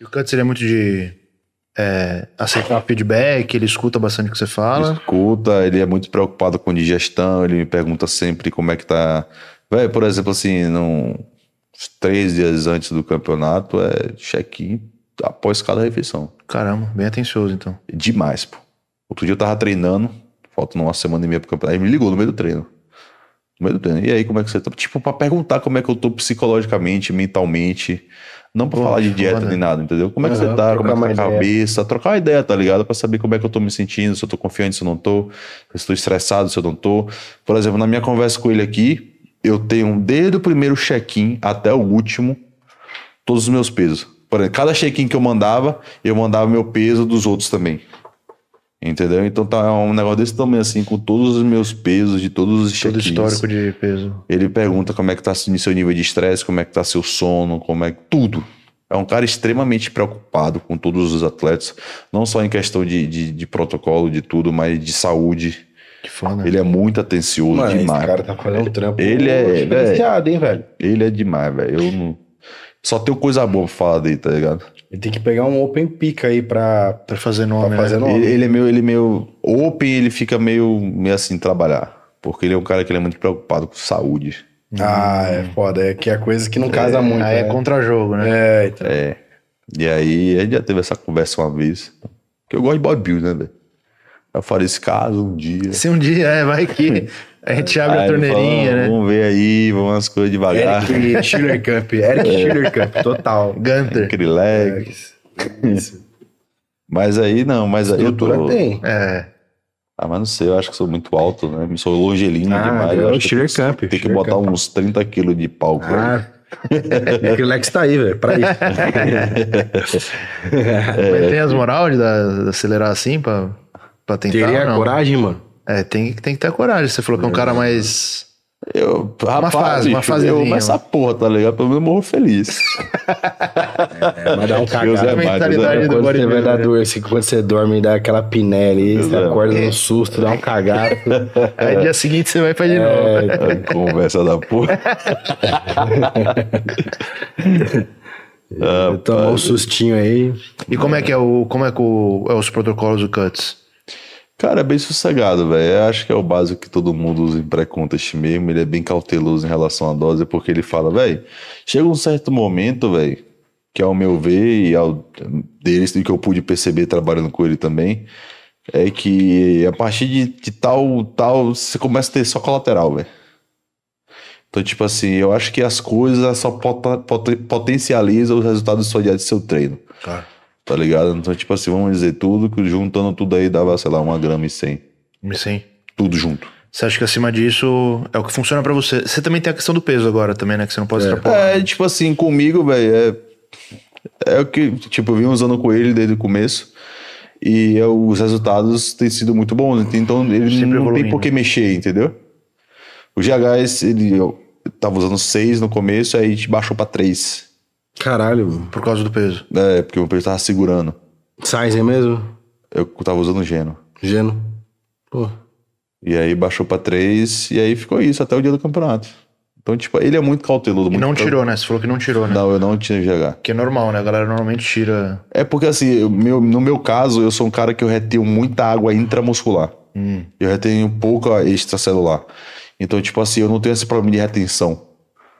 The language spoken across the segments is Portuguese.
E o Cuts, ele é muito de é, aceitar feedback, ele escuta bastante o que você fala. Ele escuta, ele é muito preocupado com digestão, ele me pergunta sempre como é que tá. Véio, por exemplo, assim, num, três dias antes do campeonato, é check-in após cada refeição. Caramba, bem atencioso então. Demais, pô. Outro dia eu tava treinando, falta uma semana e meia pro campeonato, ele me ligou no meio do treino meio do treino. E aí, como é que você tá? Tipo, pra perguntar como é que eu tô psicologicamente, mentalmente. Não pra falar de dieta foda. nem nada, entendeu? Como é que uhum, você tá, como é que tá a cabeça, trocar uma ideia, tá ligado? Pra saber como é que eu tô me sentindo, se eu tô confiante, se eu não tô, se eu tô estressado, se eu não tô. Por exemplo, na minha conversa com ele aqui, eu tenho desde o primeiro check-in até o último, todos os meus pesos. Por exemplo, cada check-in que eu mandava, eu mandava meu peso dos outros também. Entendeu? Então tá é um negócio desse tamanho, assim, com todos os meus pesos, de todos os check Todo histórico de peso. Ele pergunta como é que tá seu nível de estresse, como é que tá seu sono, como é que. Tudo. É um cara extremamente preocupado com todos os atletas, não só em questão de, de, de protocolo, de tudo, mas de saúde. Que foda. Ele é muito atencioso Mano, demais. Esse cara tá fazendo um trampo. Ele é, é, é, hein, velho? Ele é demais, velho. Eu não. Só tem coisa boa pra falar dele, tá ligado? Ele tem que pegar um open pick aí pra, pra fazer nome. Pra né? fazer nome. Ele, ele, é meio, ele é meio. Open, ele fica meio, meio assim, trabalhar. Porque ele é um cara que ele é muito preocupado com saúde. Ah, hum. é foda. É que é coisa que não casa é, muito. Aí é né? contra-jogo, né? É, então. É. E aí a gente já teve essa conversa uma vez. Que eu gosto de bodybuilding, né, velho? Eu falei esse caso um dia. Se um dia, é, vai que. É, a gente abre aí, a torneirinha, né? Vamos ver aí, vamos as coisas devagar. Eric Schiller Cup, Eric é. Schiller Cup, total. Gunter. Krilex. É, isso. Mas aí não, mas aí Estrutura eu tô... tem. É. Ah, mas não sei, eu acho que sou muito alto, né? Sou longelino ah, demais. É o Schiller Camp. Tem que botar Camp. uns 30 quilos de pau ah. aí. o Lex tá aí, velho, pra isso. é. tem as moral de acelerar assim pra, pra tentar? Teria coragem, mano? É, tem, tem que ter coragem. Você falou que é um cara mais. Eu, rapaz, uma fase, uma fase eu, mas essa porra, tá ligado? Pelo menos eu morro feliz. é, mas dá um é cagado. É mentalidade do quando você vai dar né? dor, assim, quando você dorme dá aquela piné ali, você é acorda é. no susto, dá um cagado. Aí dia seguinte você vai pra de é, novo. Então. É, conversa da porra. Tomar um sustinho aí. E como é que é o, como é que o, é os protocolos do Cuts? Cara, é bem sossegado, velho. Acho que é o básico que todo mundo usa em pré-contest mesmo. Ele é bem cauteloso em relação à dose, porque ele fala, velho, chega um certo momento, velho, que ao meu ver e ao deles, do que eu pude perceber trabalhando com ele também, é que a partir de, de tal, tal, você começa a ter só colateral, velho. Então, tipo assim, eu acho que as coisas só pot pot potencializam os resultados do seu treino. Claro. Tá ligado? Então, tipo assim, vamos dizer, tudo, que juntando tudo aí dava, sei lá, uma grama e cem. E cem. Tudo junto. Você acha que acima disso é o que funciona para você? Você também tem a questão do peso agora também, né? Que você não pode é. extrapolar. É, tipo assim, comigo, velho, é, é o que, tipo, eu vim usando com ele desde o começo e eu, é, os resultados têm sido muito bons. Então, ele Sempre não evoluindo. tem por que mexer, entendeu? O GH, ele, eu tava usando 6 no começo, aí a gente baixou pra 3. Caralho. Por causa do peso. É, porque o meu peso tava segurando. Sizen é mesmo? Eu tava usando Geno. Geno. Pô. E aí baixou pra 3 e aí ficou isso até o dia do campeonato. Então, tipo, ele é muito cauteloso. E não tirou, né? Você falou que não tirou, né? Não, eu não tinha GH. Que é normal, né? A galera normalmente tira. É porque, assim, eu, meu, no meu caso, eu sou um cara que eu retenho muita água intramuscular. Hum. Eu retenho pouca extracelular. Então, tipo assim, eu não tenho esse problema de retenção.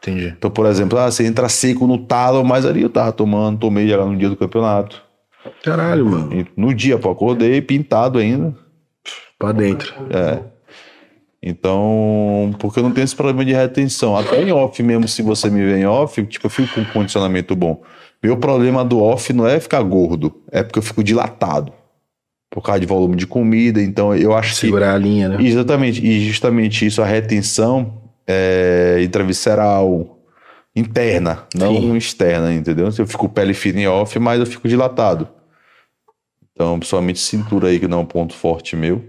Entendi. Então, por exemplo, ah, você entra seco no talo, mas ali eu tava tomando, tomei já no dia do campeonato. Caralho, mano. No dia, pô, acordei pintado ainda. Pra dentro. É. Então, porque eu não tenho esse problema de retenção. Até em off mesmo, se você me vê em off, tipo, eu fico com um condicionamento bom. Meu problema do off não é ficar gordo, é porque eu fico dilatado. Por causa de volume de comida, então eu acho Segurar que. Segurar a linha, né? Exatamente. E justamente isso, a retenção, é, intravisceral interna, não Sim. externa, entendeu? Eu fico pele fina e off, mas eu fico dilatado. Então, principalmente cintura aí, que não é um ponto forte meu.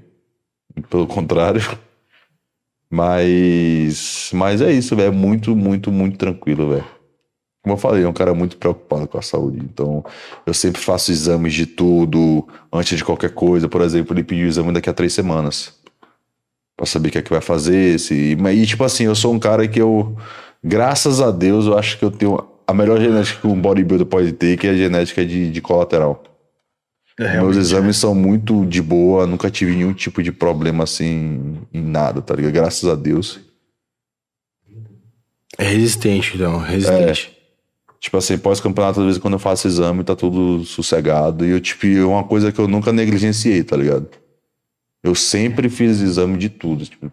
Pelo contrário. Mas, mas é isso, velho. É muito, muito, muito tranquilo, velho. Como eu falei, é um cara muito preocupado com a saúde. Então, eu sempre faço exames de tudo, antes de qualquer coisa. Por exemplo, ele pediu o exame daqui a três semanas para saber o que é que vai fazer. Se, e, tipo assim, eu sou um cara que eu, graças a Deus, eu acho que eu tenho a melhor genética que um bodybuilder pode ter, que é a genética de, de colateral. É, Meus exames é. são muito de boa, nunca tive nenhum tipo de problema assim em nada, tá ligado? Graças a Deus. É resistente, então, é resistente. É, tipo assim, pós-campeonato, às vezes quando eu faço exame, tá tudo sossegado. E eu, tipo, é uma coisa que eu nunca negligenciei, tá ligado? Eu sempre fiz exame de tudo, tipo,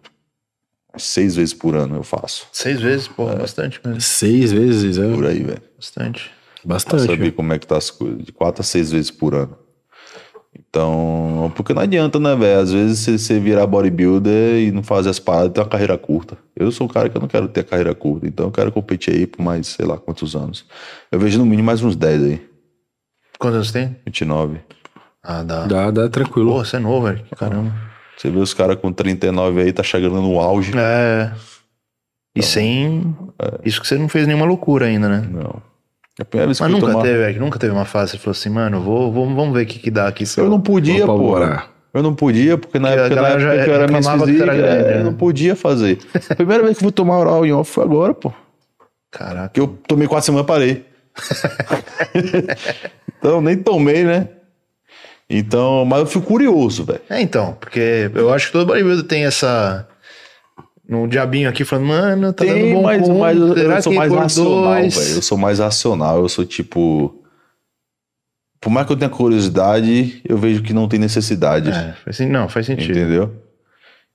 seis vezes por ano eu faço. Seis vezes? Pô, é. bastante mesmo. Seis vezes exame? Por aí, velho. Bastante. Bastante. Pra saber como é que tá as coisas. De quatro a seis vezes por ano. Então, porque não adianta, né, velho? Às vezes você, virar bodybuilder e não fazer as paradas, tem uma carreira curta. Eu sou um cara que eu não quero ter carreira curta, então eu quero competir aí por mais, sei lá, quantos anos. Eu vejo no mínimo mais uns 10 aí. Quantos anos tem? 29. Ah, dá. Dá, dá tranquilo. Pô, você é novo, velho. Caramba. Você vê os caras com 39 aí, tá chegando no auge. É. E então, sem. É. Isso que você não fez nenhuma loucura ainda, né? Não. É Mas nunca tomar... teve, velho nunca teve uma fase. Você falou assim, mano, vou, vou, vamos ver o que, que dá aqui. Eu não podia, pô. Eu não podia, porque na época, na época já, que eu era mais física, é, né? eu não podia fazer. Primeira vez que eu vou tomar oral em off foi agora, pô. Caraca. Que eu tomei quatro semanas e parei. então, nem tomei, né? Então, mas eu fico curioso, velho. É, então, porque eu acho que todo bodybuilder tem essa. No diabinho aqui falando, mano, tá tem, dando bom mas, ponto, mas eu, eu sou mais racional, velho. Eu sou mais racional, eu sou tipo. Por mais que eu tenha curiosidade, eu vejo que não tem necessidade. É, faz, não, faz sentido. Entendeu?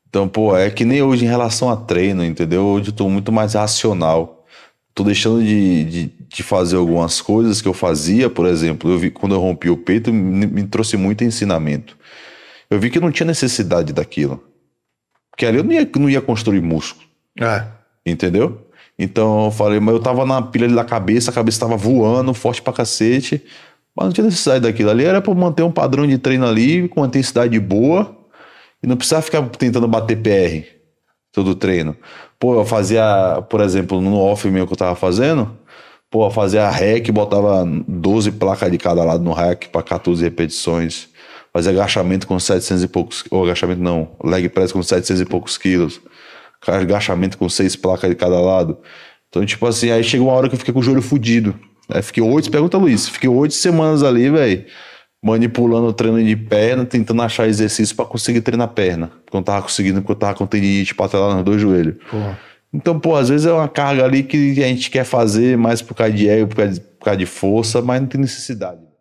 Então, pô, é que nem hoje em relação a treino, entendeu? Hoje eu tô muito mais racional tô deixando de, de, de, fazer algumas coisas que eu fazia, por exemplo, eu vi quando eu rompi o peito, me, me trouxe muito ensinamento. Eu vi que eu não tinha necessidade daquilo. Porque ali eu não ia, não ia construir músculo. É. Entendeu? Então eu falei, mas eu tava na pilha ali da cabeça, a cabeça tava voando, forte pra cacete, mas não tinha necessidade daquilo ali. Era pra manter um padrão de treino ali, com uma intensidade boa, e não precisava ficar tentando bater PR todo treino. Pô, eu fazia, por exemplo, no off meu que eu tava fazendo, pô, eu fazia hack, botava 12 placas de cada lado no hack para 14 repetições. Fazia agachamento com 700 e poucos, ou agachamento não, leg press com 700 e poucos quilos. Agachamento com seis placas de cada lado. Então, tipo assim, aí chega uma hora que eu fiquei com o joelho fudido. Aí fiquei oito, pergunta Luiz, fiquei oito semanas ali, velho manipulando o treino de perna, tentando achar exercício para conseguir treinar a perna. Porque eu não tava conseguindo, porque eu tava com tendinite patelar nos dois joelhos. Porra. Então, pô, às vezes é uma carga ali que a gente quer fazer mais por causa de ego, por causa de, por causa de força, mas não tem necessidade.